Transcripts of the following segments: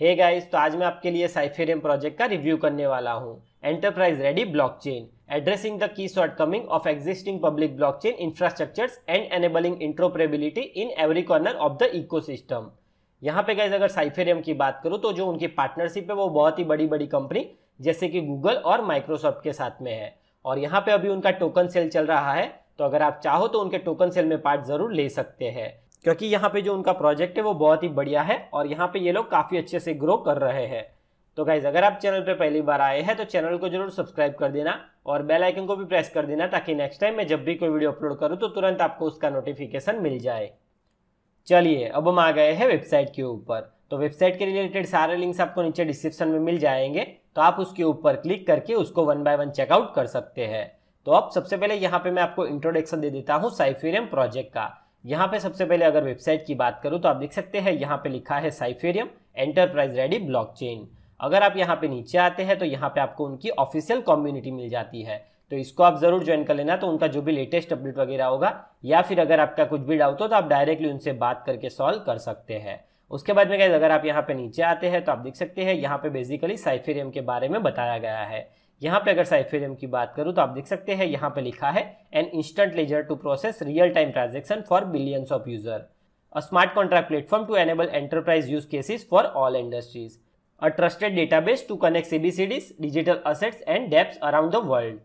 हे hey guys तो आज मैं आपके लिए साइफेरियम प्रोजेक्ट का रिव्यू करने वाला हूँ enterprise ready blockchain addressing the key shortcoming of existing public blockchain infrastructures and enabling interoperability in every corner of the ecosystem यहाँ पे गाइज अगर साइफेरियम की बात करूँ तो जो उनकी पार्टनरशिप है वो बहुत ही बड़ी बड़ी कंपनी जैसे कि गूगल और माइक्रोसॉफ्ट के साथ में है और यहाँ पे अभी उनका टोकन सेल चल रहा है तो अगर आप चाहो तो उनके टोकन सेल में पार्ट जरूर ले सकते हैं क्योंकि यहाँ पे जो उनका प्रोजेक्ट है वो बहुत ही बढ़िया है और यहाँ पे ये लोग काफ़ी अच्छे से ग्रो कर रहे हैं तो गाइज अगर आप चैनल पे पहली बार आए हैं तो चैनल को जरूर सब्सक्राइब कर देना और बेल आइकन को भी प्रेस कर देना ताकि नेक्स्ट टाइम मैं जब भी कोई वीडियो अपलोड करूँ तो तुरंत आपको उसका नोटिफिकेशन मिल जाए चलिए अब हम आ गए हैं वेबसाइट के ऊपर तो वेबसाइट के रिलेटेड सारे लिंक्स आपको नीचे डिस्क्रिप्शन में मिल जाएंगे तो आप उसके ऊपर क्लिक करके उसको वन बाय वन चेकआउट कर सकते हैं तो अब सबसे पहले यहाँ पे मैं आपको इंट्रोडक्शन दे देता हूँ साइफेरियम प्रोजेक्ट का यहाँ पे सबसे पहले अगर वेबसाइट की बात करूँ तो आप देख सकते हैं यहाँ पे लिखा है साइफेरियम एंटरप्राइज रेडी ब्लॉकचेन अगर आप यहाँ पे नीचे आते हैं तो यहाँ पे आपको उनकी ऑफिशियल कम्युनिटी मिल जाती है तो इसको आप ज़रूर ज्वाइन कर लेना तो उनका जो भी लेटेस्ट अपडेट वगैरह होगा या फिर अगर आपका कुछ भी डाउट हो तो आप डायरेक्टली उनसे बात करके सॉल्व कर सकते हैं उसके बाद में क्या अगर आप यहाँ पे नीचे आते हैं तो आप देख सकते हैं यहाँ पे बेसिकली साइफेरियम के बारे में बताया गया है यहाँ पे अगर साइफेरियम की बात करूँ तो आप देख सकते हैं यहाँ पे लिखा है an instant ledger to process real time transaction for billions of user a smart contract platform to enable enterprise use cases for all industries a trusted database to connect सीबीसीडीज digital assets and dapps around the world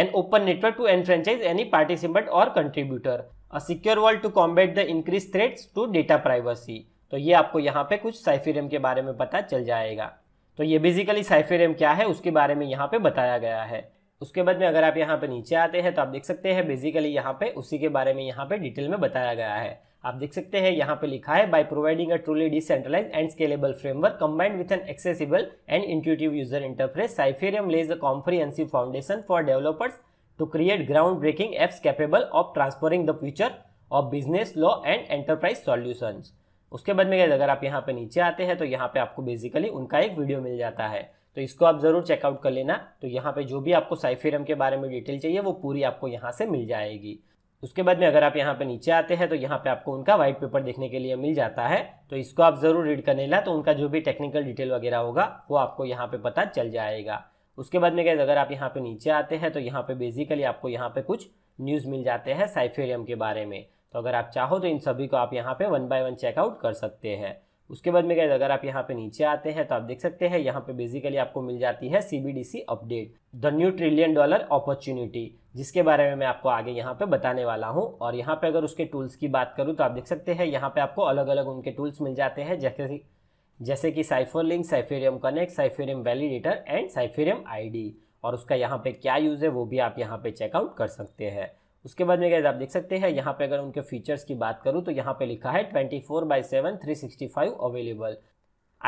an open network to enfranchise any participant or contributor a secure world to combat the increase threats to data privacy तो ये आपको यहाँ पे कुछ साइफेरियम के बारे में पता चल जाएगा तो ये बेसिकली साइफेरियम क्या है उसके बारे में यहाँ पे बताया गया है उसके बाद में अगर आप यहाँ पे नीचे आते हैं तो आप देख सकते हैं बेसिकली यहाँ पे उसी के बारे में यहाँ पे डिटेल में बताया गया है आप देख सकते हैं यहाँ पे लिखा है by providing a truly decentralise and scalable framework combined with an accessible and intuitive user interface Cypherium lays a comprehensive foundation for developers to create ground breaking apps capable of transferring the future of business law and enterprise solutions. उसके बाद में अगर आप यहाँ पे नीचे आते हैं तो यहाँ पे आपको बेसिकली उनका एक वीडियो मिल जाता है तो इसको आप ज़रूर चेकआउट कर लेना तो यहाँ पे जो भी आपको साइफेरम के बारे में डिटेल चाहिए वो पूरी आपको यहाँ से मिल जाएगी उसके बाद में अगर आप यहाँ पे नीचे आते हैं तो यहाँ पे आपको उनका वाइट पेपर देखने के लिए मिल जाता है तो इसको आप ज़रूर रीड करने ला तो उनका जो भी टेक्निकल डिटेल वगैरह होगा वो आपको यहाँ पे पता चल जाएगा उसके बाद में गए अगर आप यहाँ पे नीचे आते हैं तो यहाँ पे बेसिकली आपको यहाँ पे कुछ न्यूज़ मिल जाते हैं साइफेरियम के बारे में तो अगर आप चाहो तो इन सभी को आप यहाँ पे वन बाय वन चेकआउट कर सकते हैं उसके बाद में गए अगर आप यहाँ पे नीचे आते हैं तो आप देख सकते हैं यहाँ पे बेसिकली आपको मिल जाती है C update the new trillion dollar opportunity जिसके बारे में मैं आपको आगे यहाँ पे बताने वाला हूँ और यहाँ पे अगर उसके टूल्स की बात करूँ तो आप देख सकते हैं यहाँ पे आपको अलग अलग उनके टूल्स मिल जाते हैं जैसे जैसे कि Cypher link Cypherium connect Cypherium validator and Cypherium ID और उसका यहाँ पे क्या यूज़ है वो भी आप यहाँ पे चेकआउट कर सकते हैं उसके बाद में गैज आप देख सकते हैं यहाँ पे अगर उनके फीचर्स की बात करूँ तो यहाँ पे लिखा है twenty four by seven three sixty five available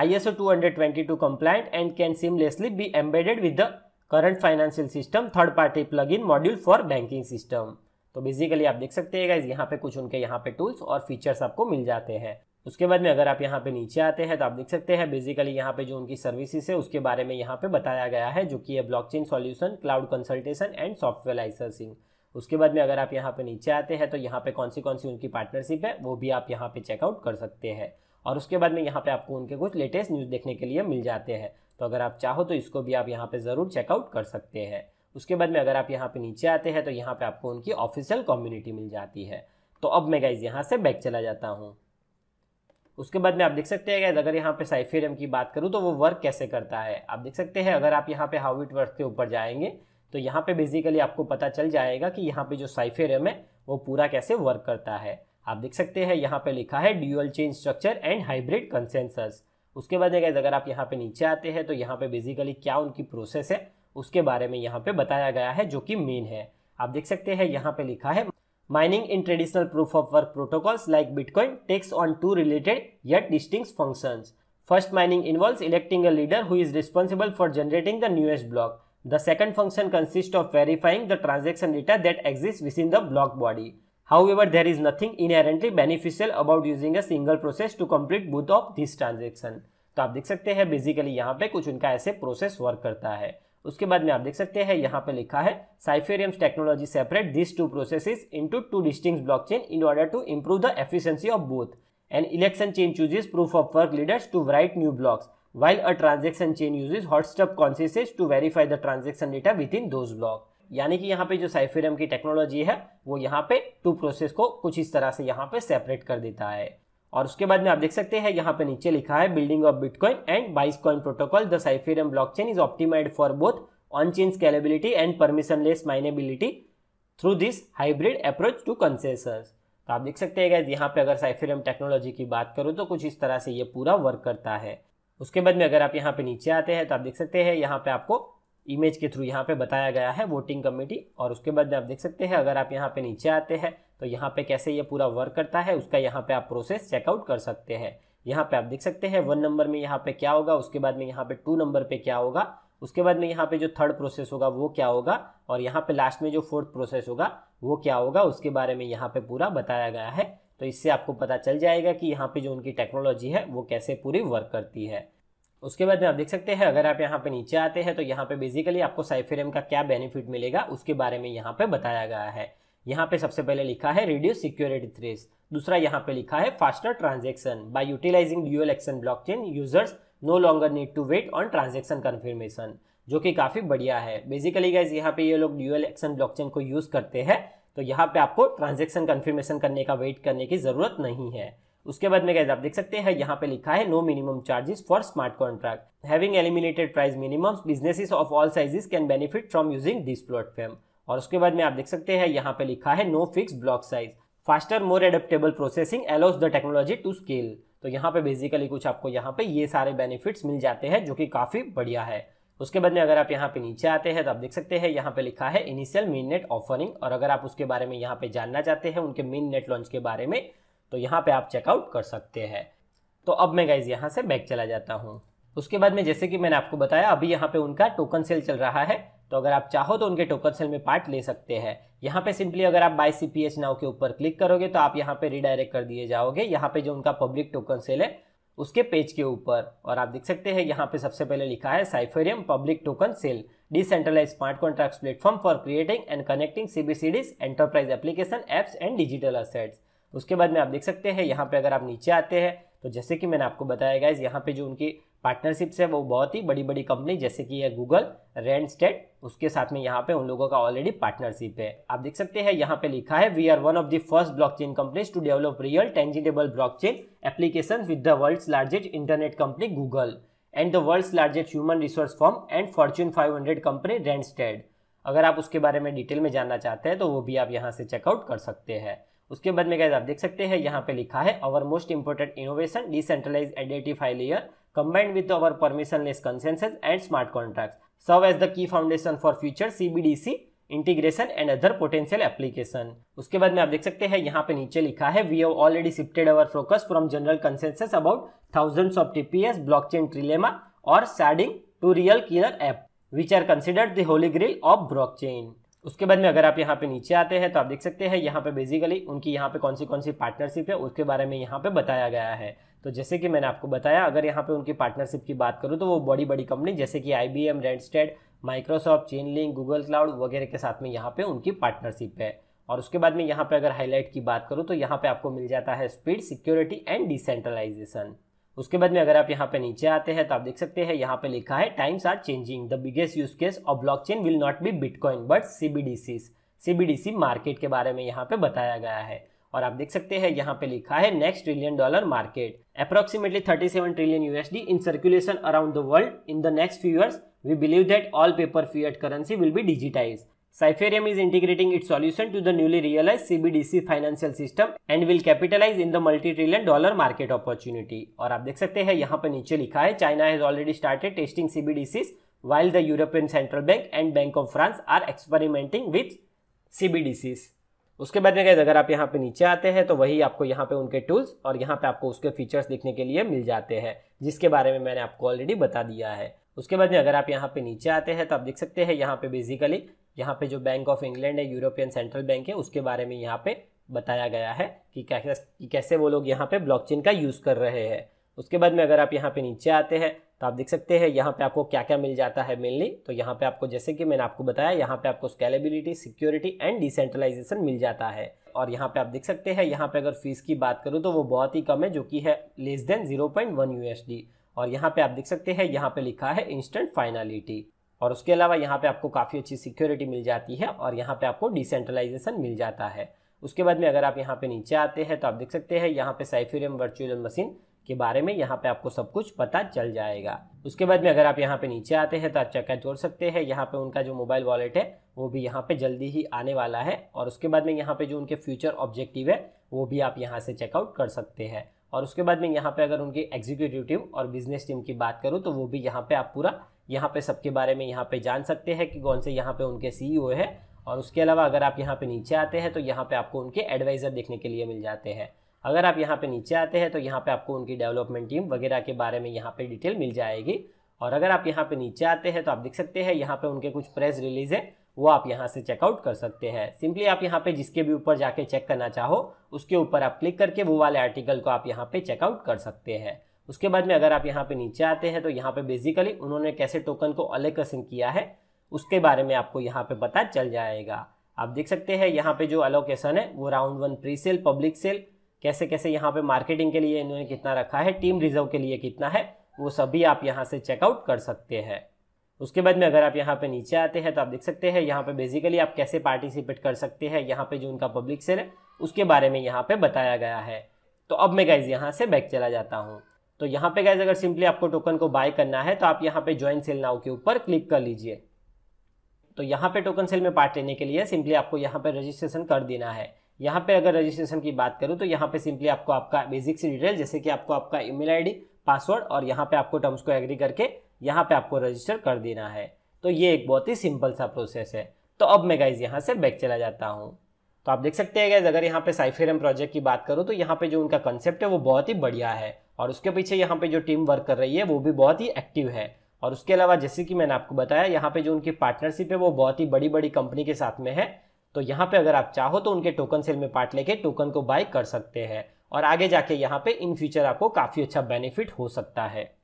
I S O two hundred twenty two compliant and can seamlessly be embedded with the current financial system third party plug in module for banking system तो basically आप देख सकते हैं guys यहाँ पे कुछ उनके यहाँ पे टूल्स और फीचर्स आपको मिल जाते हैं उसके बाद में अगर आप यहाँ पे नीचे आते हैं तो आप देख सकते हैं बेसिकली यहाँ पे जो उनकी सर्विसेज है उसके बारे में यहाँ पे बताया गया है जो कि है blockchain solution cloud consultation and software licensing उसके बाद में अगर आप यहाँ पे नीचे आते हैं तो यहाँ पे कौन सी कौन सी उनकी पार्टनरशिप है वो भी आप यहाँ पे चेकआउट कर सकते हैं और उसके बाद में यहाँ पे आपको उनके कुछ लेटेस्ट न्यूज़ देखने के लिए मिल जाते हैं तो अगर आप चाहो तो इसको भी आप यहाँ पे ज़रूर चेकआउट कर सकते हैं उसके बाद में अगर आप यहाँ पे नीचे आते हैं तो यहाँ पे आपको उनकी ऑफिशियल कम्युनिटी मिल जाती है तो अब मैं गाइज यहाँ से बैक चला जाता हूँ उसके बाद में आप देख सकते हैं गैस अगर यहाँ पे साइफेरियम की बात करूँ तो वो वर्क कैसे करता है आप देख सकते हैं अगर आप यहाँ पे हाउ इट वर्क के ऊपर जाएंगे तो यहाँ पे बेसिकली आपको पता चल जाएगा कि यहाँ पे जो साइफेरियम है वो पूरा कैसे वर्क करता है आप देख सकते हैं यहाँ पे लिखा है dual chain structure and hybrid consensus उसके बाद गैस अगर आप यहाँ पे नीचे आते हैं तो यहाँ पे बेसिकली क्या उनकी प्रोसेस है उसके बारे में यहाँ पे बताया गया है जो कि मेन है आप देख सकते हैं यहाँ पे लिखा है mining in traditional proof of work protocols like Bitcoin takes on two related yet distinct function first mining involve electing a leader who is responsible for generating the newest block The second function consists of verifying the transaction data that exists within the block body. However, there is nothing inherently beneficial about using a single process to complete both of these transaction. तो आप देख सकते हैं basically यहाँ पे कुछ उनका ऐसे प्रोसेस वर्क करता है उसके बाद में आप देख सकते हैं यहाँ पे लिखा है Cypherium's technology separate this two processes into two distinct blockchain in order to improve the efficiency of both and election chain chooses proof of work leaders to write new blocks while a transaction chain uses hot stub consensus to verify the transaction data within those block यानी कि यहाँ पे जो साइफेरियम की technology है वो यहाँ पे टू प्रोसेस को कुछ इस तरह से यहाँ पे सेपरेट कर देता है और उसके बाद में आप देख सकते हैं यहाँ पे नीचे लिखा है building of Bitcoin and ByzCoin protocol the block blockchain is optimised for both on chain scalability and permissionless minability through this hybrid approach to consensus तो आप देख सकते हैं यहाँ पे अगर साइफेरियम टेक्नोलॉजी की बात करो तो कुछ इस तरह से ये पूरा वर्क करता है उसके बाद में अगर आप यहाँ पे नीचे आते हैं तो आप देख सकते हैं यहाँ पे आपको इमेज के थ्रू यहाँ पे बताया गया है वोटिंग कमेटी और उसके बाद में आप देख सकते हैं अगर आप यहाँ पे नीचे आते हैं तो यहाँ पे कैसे ये पूरा वर्क करता है उसका यहाँ पे आप प्रोसेस चेकआउट कर सकते हैं यहाँ पे आप देख सकते हैं वन नंबर में यहाँ पे क्या होगा उसके बाद में यहाँ पे टू नंबर पे क्या होगा उसके बाद में यहाँ पे जो थर्ड प्रोसेस होगा वो क्या होगा और यहाँ पे लास्ट में जो फोर्थ प्रोसेस होगा वो क्या होगा उसके बारे में यहाँ पे पूरा बताया गया है तो इससे आपको पता चल जाएगा कि यहाँ पे जो उनकी टेक्नोलॉजी है वो कैसे पूरी वर्क करती है उसके बाद में आप देख सकते हैं अगर आप यहाँ पे नीचे आते हैं तो यहाँ पे बेसिकली आपको साइफेरियम का क्या बेनिफिट मिलेगा उसके बारे में यहाँ पे बताया गया है यहाँ पे सबसे पहले लिखा है रिड्यूस सिक्योरिटी थ्रेस दूसरा यहाँ पे लिखा है faster transaction by utilising dual action chain users no longer need to wait on transaction confirmation जो कि काफ़ी बढ़िया है बेसिकली गाइज यहाँ पे ये लोग ड्यूएल एक्शन ब्लॉकचेन को यूज़ करते हैं तो यहाँ पे आपको ट्रांजेक्शन कन्फर्मेशन करने का वेट करने की ज़रूरत नहीं है उसके बाद में गैस आप देख सकते हैं यहाँ पे लिखा है no minimum charges for smart contract having eliminated price minimums businesses of all sizes can benefit from using this platform और उसके बाद में आप देख सकते हैं यहाँ पे लिखा है no fix block size faster more adaptable processing allows the technology to scale तो यहाँ पे बेसिकली कुछ आपको यहाँ पे ये सारे बेनिफिट्स मिल जाते हैं जो कि काफ़ी बढ़िया है उसके बाद में अगर आप यहाँ पे नीचे आते हैं तो आप देख सकते हैं यहाँ पे लिखा है इनिशियल मेन नेट ऑफरिंग और अगर आप उसके बारे में यहाँ पे जानना चाहते हैं उनके मेन नेट लॉन्च के बारे में तो यहाँ पे आप चेकआउट कर सकते हैं तो अब मैं गाइज यहाँ से बैक चला जाता हूँ उसके बाद में जैसे कि मैंने आपको बताया अभी यहाँ पे उनका टोकन सेल चल रहा है तो अगर आप चाहो तो उनके टोकन सेल में पार्ट ले सकते हैं यहाँ पे सिंपली अगर आप buy C P H now के ऊपर क्लिक करोगे तो आप यहाँ पे रिडायरेक्ट कर दिए जाओगे यहाँ पे जो उनका पब्लिक टोकन सेल है उसके पेज के ऊपर और आप देख सकते हैं यहाँ पे सबसे पहले लिखा है Cypherium public token sale decentralise smart contract platform for creating and connecting सीबीसीडीज enterprise application apps and digital assets उसके बाद में आप देख सकते हैं यहाँ पे अगर आप नीचे आते हैं तो जैसे कि मैंने आपको बताया गया यहाँ पे जो उनकी पार्टनरशिप है वो बहुत ही बड़ी बड़ी कंपनी जैसे कि है गूगल रेंट स्टेट उसके साथ में यहाँ पे उन लोगों का ऑलरेडी पार्टनरशिप है आप देख सकते हैं यहाँ पे लिखा है we are one of the first blockchain companies to develop real tangible blockchain application with the world largest internet company Google and the world largest human resource form and Fortune hundred company state अगर आप उसके बारे में detail में जानना चाहते हैं तो वो भी आप यहाँ से चेकआउट कर सकते हैं उसके बाद में गैस आप देख सकते हैं यहाँ पे लिखा है our most important innovation decentralise identify layer combined with our permissionless consensus and smart contracts serve as the key foundation for future CBDC integration and other potential application उसके बाद में आप देख सकते हैं यहाँ पे नीचे लिखा है we have already shifted our focus from general consensus about thousands of TPS blockchain trilemma और सैडिंग to real killer app which are considered the holy grail of blockchain उसके बाद में अगर आप यहाँ पे नीचे आते हैं तो आप देख सकते हैं यहाँ पे बेसिकली उनकी यहाँ पे कौन सी कौन सी पार्टनरशिप है उसके बारे में यहाँ पे बताया गया है तो जैसे कि मैंने आपको बताया अगर यहाँ पे उनकी पार्टनरशिप की बात करूँ तो वो बड़ी बड़ी कंपनी जैसे कि I B M Randstad Microsoft Chainlink Google cloud वगैरह के साथ में यहाँ पे उनकी पार्टनरशिप है और उसके बाद में यहाँ पे अगर हाईलाइट की बात करूँ तो यहाँ पे आपको मिल जाता है स्पीड सिक्योरिटी एंड डिसेंट्रलाइजेशन उसके बाद में अगर आप यहाँ पे नीचे आते हैं तो आप देख सकते हैं यहाँ पे लिखा है times are changing the biggest use case of blockchain will not be bitcoin but CBDC CBDC market के बारे में यहाँ पे बताया गया है और आप देख सकते हैं यहाँ पे लिखा है next trillion dollar market approximately seven trillion USD in circulation around the world in the next few years we believe that all paper fiat currency will be digitize Cypherium is integrating its solution to the newly realized CBDC financial system and will capitalize in the multi-trillion dollar market opportunity. और आप देख सकते हैं यहाँ पर नीचे लिखा है China has already started testing CBDCs while the European Central Bank and Bank of France are experimenting with CBDCs. उसके बाद में गैस अगर आप यहाँ पे नीचे आते हैं तो वही आपको यहाँ पे उनके टूल्स और यहाँ पे आपको उसके फीचर्स देखने के लिए मिल जाते हैं जिसके बारे में मैंने आपको ऑलरेडी बता दिया है उसके बाद में अगर आप यहाँ पे नीचे आते हैं तो आप देख सकते हैं यहाँ पे बेसिकली यहाँ पे जो बैंक ऑफ इंग्लैंड है यूरोपियन सेंट्रल बैंक है उसके बारे में यहाँ पे बताया गया है कि कैसे कैसे वो लोग यहाँ पे ब्लॉकचेन का यूज़ कर रहे हैं उसके बाद में अगर आप यहाँ पे नीचे आते हैं तो आप देख सकते हैं यहाँ पे आपको क्या क्या मिल जाता है मेनली तो यहाँ पे आपको जैसे कि मैंने आपको बताया यहाँ पे आपको स्केलेबिलिटी सिक्योरिटी एंड डिसेंट्रलाइजेशन मिल जाता है और यहाँ पे आप देख सकते हैं यहाँ पे अगर फीस की बात करूँ तो वो बहुत ही कम है जो कि है less than zero point one D और यहाँ पे आप देख सकते हैं यहाँ पे लिखा है इंस्टेंट फाइनालिटी और उसके अलावा यहाँ पे आपको काफ़ी अच्छी सिक्योरिटी मिल जाती है और यहाँ पे आपको डिसेंट्रलाइजेशन मिल जाता है उसके बाद में अगर आप यहाँ पे नीचे आते हैं तो आप देख सकते हैं यहाँ पे साइफेरियम वर्चुअल मशीन के बारे में यहाँ पे आपको सब कुछ पता चल जाएगा उसके बाद में अगर आप यहाँ पे नीचे आते हैं तो आप चक्का जोड़ सकते हैं यहाँ पे उनका जो मोबाइल वॉलेट है वो भी यहाँ पे जल्दी ही आने वाला है और उसके बाद में यहाँ पे जो उनके फ्यूचर ऑब्जेक्टिव है वो भी आप यहाँ से चेकआउट कर सकते हैं और उसके बाद में यहाँ पे अगर उनकी एग्जीक्यूटिव टीम और बिजनेस टीम की बात करूँ तो वो भी यहाँ पे आप पूरा यहाँ पे सबके बारे में यहाँ पे जान सकते हैं कि कौन से यहाँ पे उनके सीईओ है और उसके अलावा अगर आप यहाँ पे नीचे आते हैं तो यहाँ पे आपको उनके एडवाइज़र देखने के लिए मिल जाते हैं अगर आप यहाँ पे नीचे आते हैं तो यहाँ पे आपको उनकी डेवलपमेंट टीम वगैरह के बारे में यहाँ पे डिटेल मिल जाएगी और अगर आप यहाँ पे नीचे आते हैं तो आप देख सकते हैं यहाँ पे उनके कुछ प्रेस रिलीज़ है वो आप यहाँ से चेकआउट कर सकते हैं सिंपली आप यहाँ पे जिसके भी ऊपर जाके चेक करना चाहो उसके ऊपर आप क्लिक करके वो वाले आर्टिकल को आप यहाँ पे चेकआउट कर सकते हैं उसके बाद में अगर आप यहाँ पे नीचे आते हैं तो यहाँ पे बेसिकली उन्होंने कैसे टोकन को अलोकेशन किया है उसके बारे में आपको यहाँ पे पता चल जाएगा आप देख सकते हैं यहाँ पे जो अलोकेशन है वो round one pre sale public sale कैसे कैसे यहाँ पे मार्केटिंग के लिए इन्होंने कितना रखा है टीम रिजर्व के लिए कितना है वो सभी आप यहाँ से चेकआउट कर सकते हैं उसके बाद में अगर आप यहाँ पे नीचे आते हैं तो आप देख सकते हैं यहाँ पे बेसिकली आप कैसे पार्टिसिपेट कर सकते हैं यहाँ पे जो उनका पब्लिक सेल है उसके बारे में यहाँ पे बताया गया है तो अब मैं गाइज यहाँ से बैक चला जाता हूँ तो यहाँ पे गाइज अगर सिंपली आपको टोकन को बाय करना है तो आप यहाँ पे ज्वाइन सेल नाउ के ऊपर क्लिक कर लीजिए तो यहाँ पे टोकन सेल में पार्ट लेने के लिए सिंपली आपको यहाँ पे रजिस्ट्रेशन कर देना है यहाँ पे अगर रजिस्ट्रेशन की बात करूँ तो यहाँ पे सिंपली आपको आपका बेसिक सी डिटेल जैसे कि आपको आपका ईमेल आईडी पासवर्ड और यहाँ पे आपको टर्म्स को एग्री करके यहाँ पे आपको रजिस्टर कर देना है तो ये एक बहुत ही सिंपल सा प्रोसेस है तो अब मैं गाइज यहाँ से बैक चला जाता हूँ तो आप देख सकते हैं गाइज अगर यहाँ पे साइफेरम प्रोजेक्ट की बात करूँ तो यहाँ पे जो उनका कंसेप्ट है वो बहुत ही बढ़िया है और उसके पीछे यहाँ पे जो टीम वर्क कर रही है वो भी बहुत ही एक्टिव है और उसके अलावा जैसे कि मैंने आपको बताया यहाँ पे जो उनकी पार्टनरशिप है वो बहुत ही बड़ी बड़ी कंपनी के साथ में है तो यहाँ पे अगर आप चाहो तो उनके टोकन सेल में पार्ट लेके टोकन को बाय कर सकते हैं और आगे जाके यहाँ पे इन फ्यूचर आपको काफ़ी अच्छा बेनिफिट हो सकता है